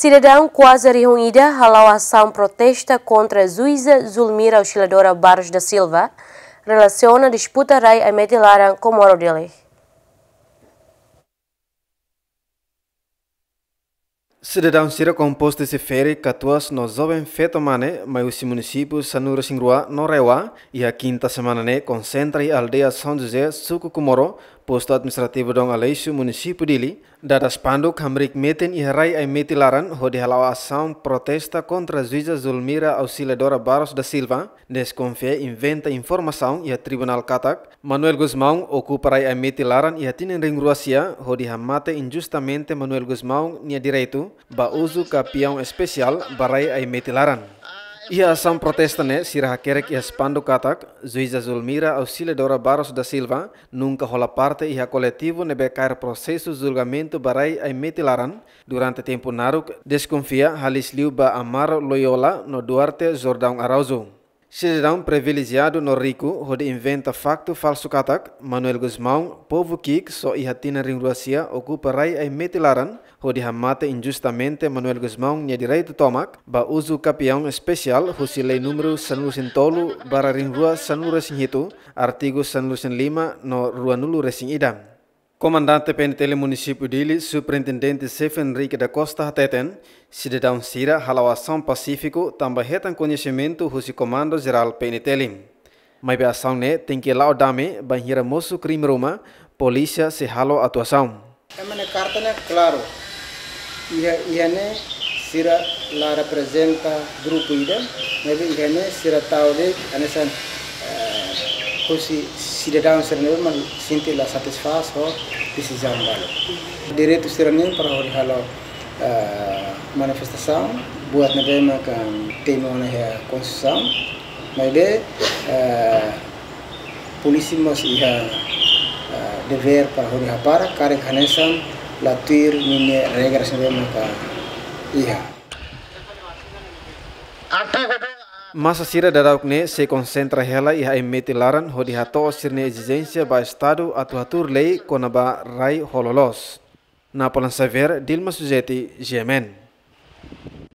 Cidadão quase reunida ralau ação protesta contra Zuiza Zulmira Auxiliadora Barros da Silva, relaciona a disputa Rai a Medilaran com Moro dele. Cidadão será composto de fere 14 no jovem feto mane, mas o município Sanura Singrua noréuá e a quinta semana né concentra a aldeia São José, Suco Comoro, posto administrativo Dom Aleixo, município dele, Dada spanduk hamrik metin ihrai ai metilaran ho dihalau ação protesta contra juíza Zulmira Auxiliadora Barros da Silva, desconfia inventa informação e a tribunal katak. Manuel Guzmão ocuparai ai metilaran e a tinen ringruasia ho dihamate injustamente Manuel Guzmão nia direito ba uso capião especial barai ai metilaran. Ia sam protestane sirah kerek ia spando katak, juiza Zulmira Auxiliadora Barros da Silva nunca rola parte ia coletivo nebe cair processo julgamento barai ai metilaran durante tempo naruk desconfia halis liuba Amar Loyola no Duarte Jordão Araujo. Cidadão privilegiado no rico, onde inventa facto falso katak, Manuel Guzmão, povo kik só ihatina tina ringruacia, ocupa rai a metilaran, onde hamata injustamente Manuel Guzmão nha direito tomak, ba uso capião especial, husi lei número San Lucin Tolu, bara ringrua San Lucin Hito, artigo San Lucin Lima, no Ruanulu Racing Idam. Comandante PNTL Município de Ili, Superintendente Sef Henrique da Costa Teten, cidadão Sira Halawação Pacífico, também retam conhecimento do Comando Geral PNTL. Mas a ação né, tem que laudame, banheira moço crime Roma, polícia se halo atuação. É uma carta, é claro. E né, Sira lá representa grupo Ida, mas né, Sira de a si si dedans on serne man sinti la satisfaction ho décision balo dire tu serne para hori eh, halo manifestation buat na ma kan temo na konsusam mai be polisi mos iha dever para hori hapara kare khanesan la tir mine regresne ma ka iha Atau Masa a Cira da Daukne se hela ela e a metilaran hodi hato sirne exigência ba Estado atu hatur lei konaba rai hololos. Na polan saver Dilma Sujeti,